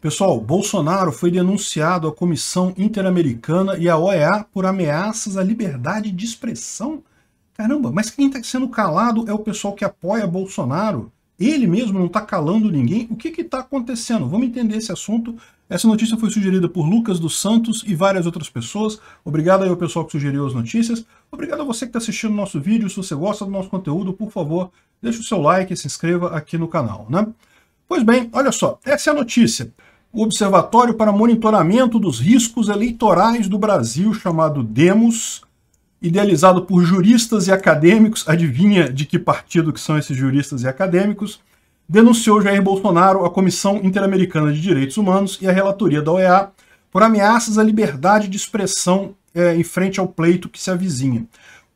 Pessoal, Bolsonaro foi denunciado à Comissão Interamericana e à OEA por ameaças à liberdade de expressão. Caramba, mas quem está sendo calado é o pessoal que apoia Bolsonaro. Ele mesmo não está calando ninguém. O que está acontecendo? Vamos entender esse assunto. Essa notícia foi sugerida por Lucas dos Santos e várias outras pessoas. Obrigado aí ao pessoal que sugeriu as notícias. Obrigado a você que está assistindo o nosso vídeo. Se você gosta do nosso conteúdo, por favor, deixe o seu like e se inscreva aqui no canal. Né? Pois bem, olha só, essa é a notícia o Observatório para Monitoramento dos Riscos Eleitorais do Brasil, chamado DEMOS, idealizado por juristas e acadêmicos, adivinha de que partido que são esses juristas e acadêmicos, denunciou Jair Bolsonaro à Comissão Interamericana de Direitos Humanos e à relatoria da OEA por ameaças à liberdade de expressão é, em frente ao pleito que se avizinha.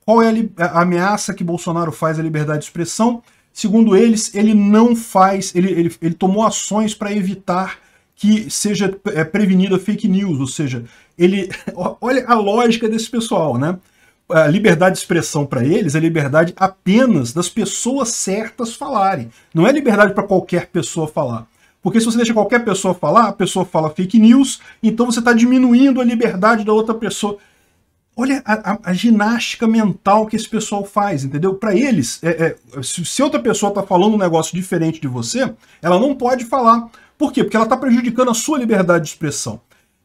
Qual é a, a ameaça que Bolsonaro faz à liberdade de expressão? Segundo eles, ele não faz, ele, ele, ele tomou ações para evitar que seja é, prevenida fake news, ou seja, ele olha a lógica desse pessoal, né? A liberdade de expressão para eles é liberdade apenas das pessoas certas falarem. Não é liberdade para qualquer pessoa falar. Porque se você deixa qualquer pessoa falar, a pessoa fala fake news, então você está diminuindo a liberdade da outra pessoa. Olha a, a, a, ginástica mental que esse pessoal faz, entendeu? Para eles, é, é, se, se outra pessoa está falando um negócio diferente de você, ela não pode falar, por quê? Porque ela está prejudicando a sua liberdade de expressão.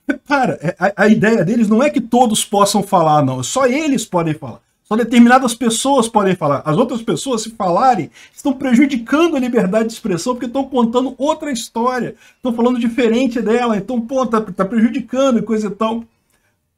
Repara, é, a, a ideia deles não é que todos possam falar, não. Só eles podem falar. Só determinadas pessoas podem falar. As outras pessoas, se falarem, estão prejudicando a liberdade de expressão porque estão contando outra história. Estão falando diferente dela. Então, pô, está tá prejudicando e coisa e tal.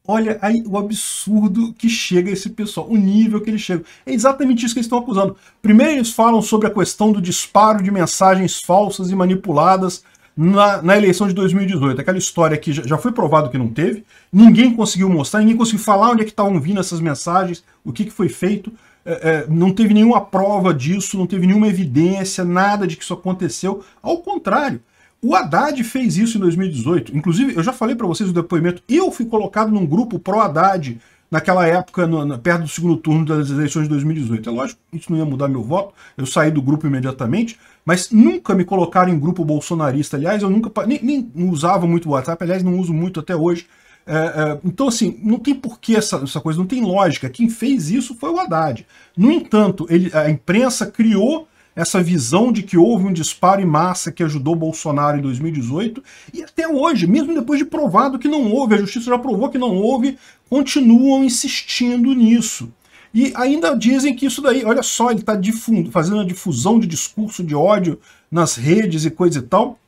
Olha aí o absurdo que chega esse pessoal, o nível que ele chega É exatamente isso que eles estão acusando. Primeiro eles falam sobre a questão do disparo de mensagens falsas e manipuladas na, na eleição de 2018. Aquela história que já, já foi provado que não teve, ninguém conseguiu mostrar, ninguém conseguiu falar onde é que estavam vindo essas mensagens, o que, que foi feito. É, é, não teve nenhuma prova disso, não teve nenhuma evidência, nada de que isso aconteceu. Ao contrário, o Haddad fez isso em 2018. Inclusive, eu já falei para vocês o depoimento. Eu fui colocado num grupo pró-Haddad naquela época, no, perto do segundo turno das eleições de 2018. É lógico, isso não ia mudar meu voto, eu saí do grupo imediatamente, mas nunca me colocaram em grupo bolsonarista. Aliás, eu nunca nem, nem usava muito o WhatsApp, aliás, não uso muito até hoje. É, é, então, assim, não tem porquê essa, essa coisa, não tem lógica. Quem fez isso foi o Haddad. No entanto, ele, a imprensa criou essa visão de que houve um disparo em massa que ajudou Bolsonaro em 2018, e até hoje, mesmo depois de provado que não houve, a justiça já provou que não houve, continuam insistindo nisso. E ainda dizem que isso daí, olha só, ele está fazendo a difusão de discurso de ódio nas redes e coisa e tal.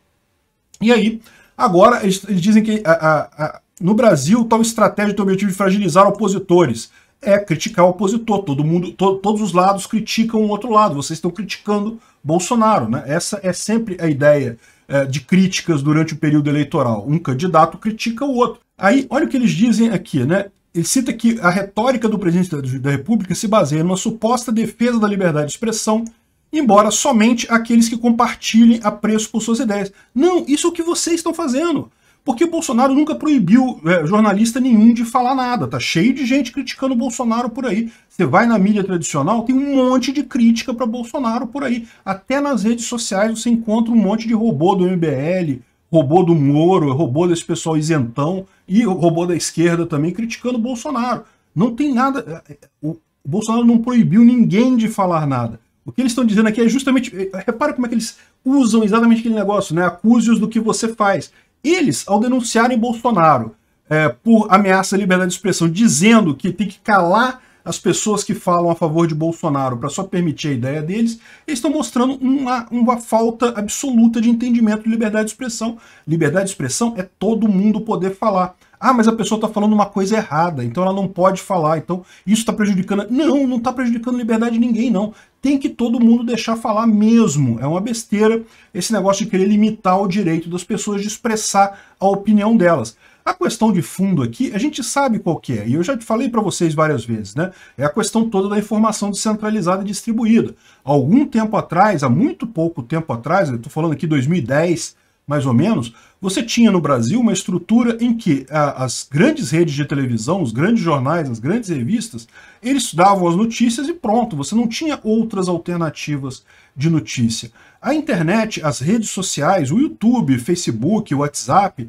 E aí, agora, eles, eles dizem que a, a, a, no Brasil, tal estratégia tem o objetivo de fragilizar opositores. É criticar o opositor. Todo mundo, to, todos os lados criticam o outro lado. Vocês estão criticando Bolsonaro. Né? Essa é sempre a ideia é, de críticas durante o período eleitoral. Um candidato critica o outro. Aí, olha o que eles dizem aqui, né? Ele cita que a retórica do presidente da República se baseia numa suposta defesa da liberdade de expressão, embora somente aqueles que compartilhem apreço por suas ideias. Não, isso é o que vocês estão fazendo. Porque Bolsonaro nunca proibiu é, jornalista nenhum de falar nada. Tá cheio de gente criticando Bolsonaro por aí. Você vai na mídia tradicional, tem um monte de crítica para Bolsonaro por aí. Até nas redes sociais você encontra um monte de robô do MBL, roubou do Moro, é robô desse pessoal isentão e robô da esquerda também, criticando o Bolsonaro. Não tem nada. É, é, o Bolsonaro não proibiu ninguém de falar nada. O que eles estão dizendo aqui é justamente. Repara como é que eles usam exatamente aquele negócio, né? Acuse-os do que você faz. Eles, ao denunciarem Bolsonaro é, por ameaça à liberdade de expressão, dizendo que tem que calar as pessoas que falam a favor de Bolsonaro para só permitir a ideia deles, eles estão mostrando uma, uma falta absoluta de entendimento de liberdade de expressão. Liberdade de expressão é todo mundo poder falar. Ah, mas a pessoa está falando uma coisa errada, então ela não pode falar, então isso está prejudicando. Não, não está prejudicando a liberdade de ninguém, não. Tem que todo mundo deixar falar mesmo. É uma besteira esse negócio de querer limitar o direito das pessoas de expressar a opinião delas. A questão de fundo aqui, a gente sabe qual que é, e eu já falei para vocês várias vezes, né? É a questão toda da informação descentralizada e distribuída. algum tempo atrás, há muito pouco tempo atrás, eu estou falando aqui 2010, mais ou menos, você tinha no Brasil uma estrutura em que a, as grandes redes de televisão, os grandes jornais, as grandes revistas, eles davam as notícias e pronto, você não tinha outras alternativas de notícia. A internet, as redes sociais, o YouTube, Facebook, o WhatsApp,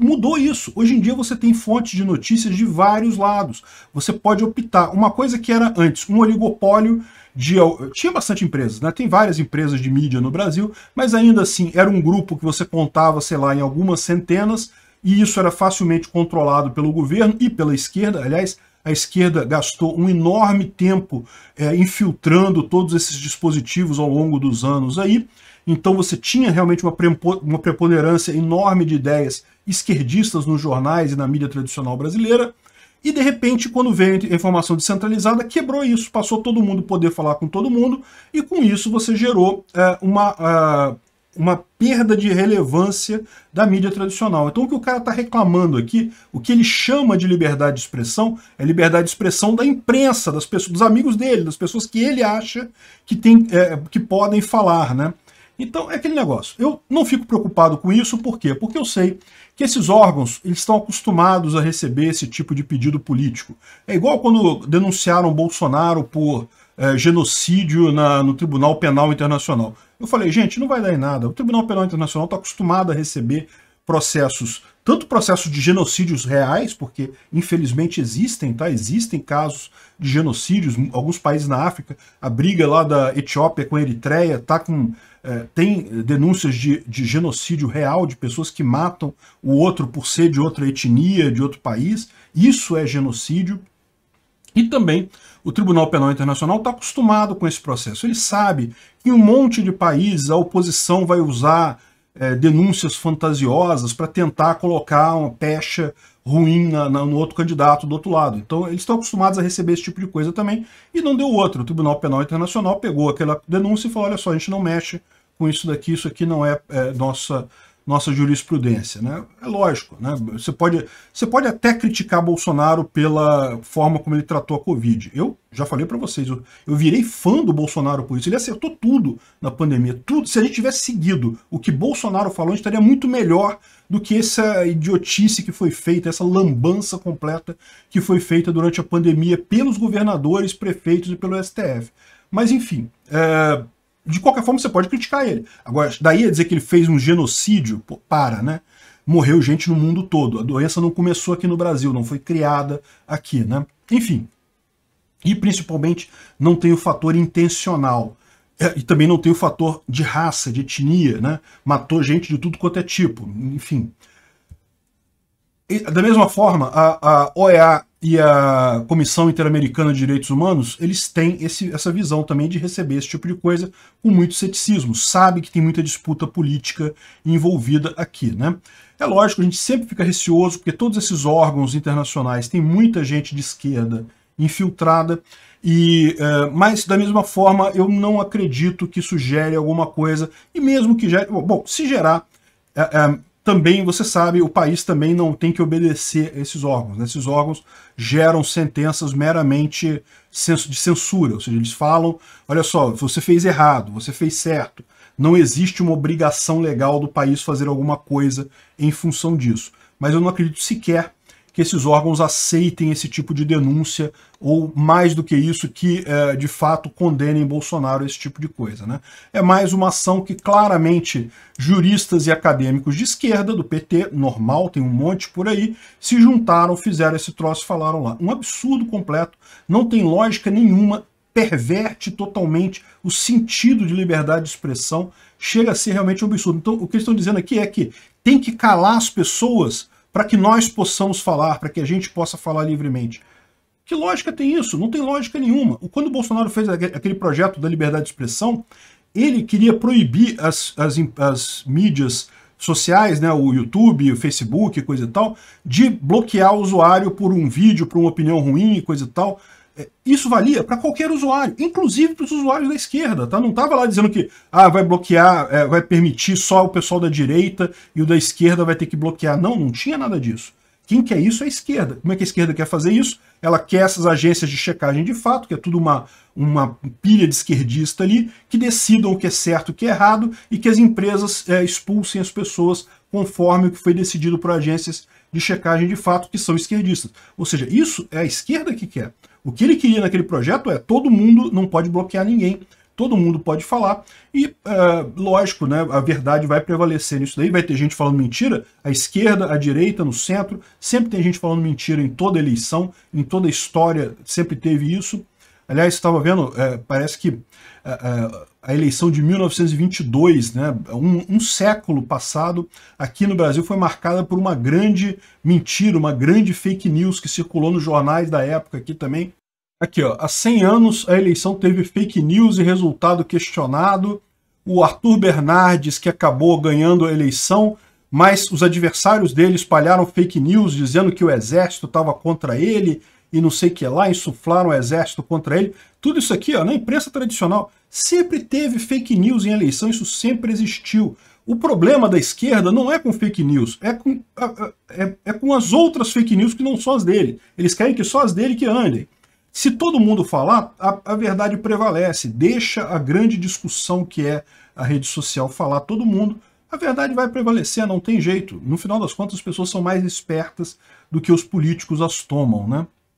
mudou isso. Hoje em dia você tem fontes de notícias de vários lados. Você pode optar. Uma coisa que era antes um oligopólio de. Tinha bastante empresas, né? Tem várias empresas de mídia no Brasil, mas ainda assim era um grupo que você contava, sei lá, em algumas centenas, e isso era facilmente controlado pelo governo e pela esquerda. Aliás, a esquerda gastou um enorme tempo é, infiltrando todos esses dispositivos ao longo dos anos aí. Então você tinha realmente uma, uma preponderância enorme de ideias esquerdistas nos jornais e na mídia tradicional brasileira. E de repente, quando veio a informação descentralizada, quebrou isso, passou todo mundo poder falar com todo mundo, e com isso você gerou é, uma, ah, uma perda de relevância da mídia tradicional. Então, o que o cara está reclamando aqui, o que ele chama de liberdade de expressão, é liberdade de expressão da imprensa, das pessoas, dos amigos dele, das pessoas que ele acha que, tem, é, que podem falar, né? Então, é aquele negócio. Eu não fico preocupado com isso, por quê? Porque eu sei que esses órgãos eles estão acostumados a receber esse tipo de pedido político. É igual quando denunciaram Bolsonaro por é, genocídio na, no Tribunal Penal Internacional. Eu falei, gente, não vai dar em nada. O Tribunal Penal Internacional está acostumado a receber processos, tanto processos de genocídios reais, porque infelizmente existem, tá? Existem casos de genocídios, alguns países na África, a briga lá da Etiópia com a Eritreia tá com é, tem denúncias de, de genocídio real, de pessoas que matam o outro por ser de outra etnia, de outro país. Isso é genocídio. E também o Tribunal Penal Internacional está acostumado com esse processo. Ele sabe que em um monte de países a oposição vai usar é, denúncias fantasiosas para tentar colocar uma pecha ruim na, na, no outro candidato do outro lado. Então, eles estão acostumados a receber esse tipo de coisa também, e não deu outro. O Tribunal Penal Internacional pegou aquela denúncia e falou: olha só, a gente não mexe com isso daqui, isso aqui não é, é nossa nossa jurisprudência. Né? É lógico, né? você, pode, você pode até criticar Bolsonaro pela forma como ele tratou a Covid. Eu já falei para vocês, eu, eu, virei fã do Bolsonaro por isso. Ele acertou tudo na pandemia. tudo. Se a gente tivesse seguido o que Bolsonaro falou, a gente estaria muito melhor do que essa idiotice que foi feita, essa lambança completa que foi feita durante a pandemia pelos governadores, prefeitos e pelo STF. Mas enfim, é, de qualquer forma, você pode criticar ele. Agora, daí a dizer que ele fez um genocídio, pô, para, né? Morreu gente no mundo todo. A doença não começou aqui no Brasil, não foi criada aqui, né? Enfim. E principalmente não tem o fator intencional. É, e também não tem o fator de raça, de etnia, né? Matou gente de tudo quanto é tipo. Enfim da mesma forma, a, a OEA e a Comissão Interamericana de Direitos Humanos, eles têm esse, essa visão também de receber esse tipo de coisa com muito ceticismo. Sabe que tem muita disputa política envolvida aqui, né? É lógico, a gente sempre fica receoso, porque todos esses órgãos internacionais têm muita gente de esquerda infiltrada, e, eh, mas da mesma forma eu não acredito que isso gere alguma coisa, e mesmo que gere, bom, se gerar, eh, eh, também, você sabe, o país também não tem que obedecer a esses órgãos. Né? Esses órgãos geram sentenças meramente de censura, ou seja, eles falam, olha só, você fez errado, você fez certo. Não existe uma obrigação legal do país fazer alguma coisa em função disso. Mas eu não acredito sequer que esses órgãos aceitem esse tipo de denúncia, ou mais do que isso, que é, de fato condenem Bolsonaro esse tipo de coisa. Né? É mais uma ação que claramente juristas e acadêmicos de esquerda, do PT, normal, tem um monte por aí, se juntaram, fizeram esse troço e falaram lá. Um absurdo completo, não tem lógica nenhuma, perverte totalmente o sentido de liberdade de expressão, chega a ser realmente um absurdo. Então, o que eles estão dizendo aqui é que tem que calar as pessoas para que nós possamos falar, para que a gente possa falar livremente. Que lógica tem isso? Não tem lógica nenhuma. Quando o Bolsonaro fez aquele projeto da liberdade de expressão, ele queria proibir as, as, as mídias sociais, né, o YouTube, o Facebook, coisa e tal, de bloquear o usuário por um vídeo, por uma opinião ruim, coisa e tal. É, isso valia para qualquer usuário, inclusive para os usuários da esquerda, tá? Não estava lá dizendo que ah, vai bloquear, é, vai permitir só o pessoal da direita e o da esquerda vai ter que bloquear. Não, não tinha nada disso. Quem quer isso é a esquerda. Como é que a esquerda quer fazer isso? Ela quer essas agências de checagem de fato, que é tudo uma, uma pilha de esquerdista ali, que decidam o que é certo e o que é errado e que as empresas é, expulsem as pessoas conforme o que foi decidido por agências de checagem de fato, que são esquerdistas. Ou seja, isso é a esquerda que quer. O que ele queria naquele projeto é todo mundo não pode bloquear ninguém, todo mundo pode falar e, é, lógico, né, a verdade vai prevalecer nisso daí, vai ter gente falando mentira, à esquerda, à direita, no centro, sempre tem gente falando mentira em toda eleição, em toda história sempre teve isso, Aliás, estava vendo, é, parece que a, é, é, a, eleição de 1922, né, um, um, século passado, aqui no Brasil foi marcada por uma grande mentira, uma grande fake news que circulou nos jornais da época aqui também. Aqui, ó, há 100 anos a eleição teve fake news e resultado questionado. O Arthur Bernardes, que acabou ganhando a eleição, mas os adversários dele espalharam fake news dizendo que o exército estava contra ele, e não sei o que lá, insuflaram o exército contra ele. Tudo isso aqui, ó, na imprensa tradicional, sempre teve fake news em eleição, isso sempre existiu. O problema da esquerda não é com fake news, é com, é, é com as outras fake news que não são as dele. Eles querem que só as dele que andem. Se todo mundo falar, a, a verdade prevalece, deixa a grande discussão que é a rede social falar todo mundo, a verdade vai prevalecer, não tem jeito. No final das contas, as pessoas são mais espertas do que os políticos as tomam, né?